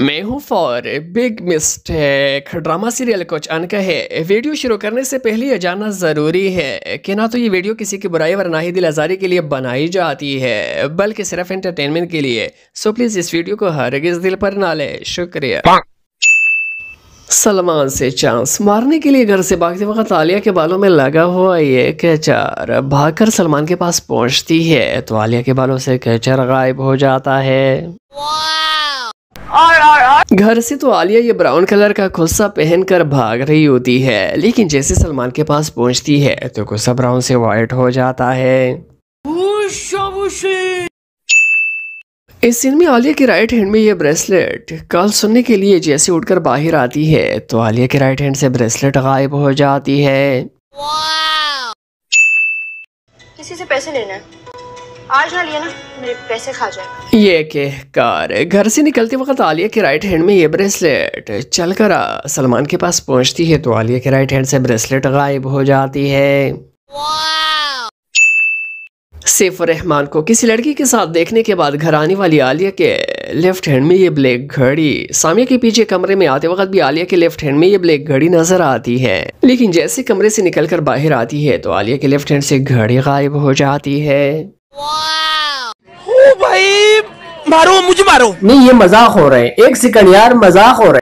मैं हूं for big mistake drama serial कुछ अनकहे वीडियो शुरू करने से पहले यह जानना ज़रूरी है कि ना तो ये वीडियो किसी की बुराई और ही दिल आज़ारी के लिए बनाई जाती है बल्कि सिर्फ एंटरटेनमेंट के लिए सो प्लीज़ इस वीडियो को गिज दिल पर ना ले शुक्रिया सलमान से चांस मारने के लिए घर से भागते वक्त आलिया के बालों में लगा हुआ ये कैचर भागकर सलमान के पास पहुंचती है तो आलिया के बालों से कैचर गायब हो जाता है घर से तो आलिया ये ब्राउन कलर का खुस्सा पहनकर भाग रही होती है लेकिन जैसे सलमान के पास पहुंचती है तो गुस्सा ब्राउन से वाइट हो जाता है इस सीन में आलिया के राइट हैंड में ये ब्रेसलेट कल सुनने के लिए जैसे उठकर बाहर आती है तो आलिया के राइट हैंड से ब्रेसलेट गायब हो जाती है किसी से पैसे लेना आज ना लिया ना मेरे पैसे खा जाएगा ये कहकर घर से निकलते वक्त आलिया के राइट हैंड में ये ब्रेसलेट चलकर सलमान के पास पहुंचती है तो आलिया के राइट हैंड से ब्रेसलेट गायब हो जाती है सैफ रहमान को किसी लड़की के साथ देखने के बाद घर आने वाली आलिया के लेफ्ट हैंड में ये ब्लैक घड़ी सामिया के पीछे कमरे में आते वक्त भी आलिया के लेफ्ट हैंड में ये ब्लैक घड़ी नजर आती है लेकिन जैसे कमरे से निकलकर बाहर आती है तो आलिया के लेफ्ट हैंड से घड़ी गायब हो जाती है भाई मारो मुझे मारो नहीं ये मजाक हो रहा है एक सेकंड यार मजाक हो रहा है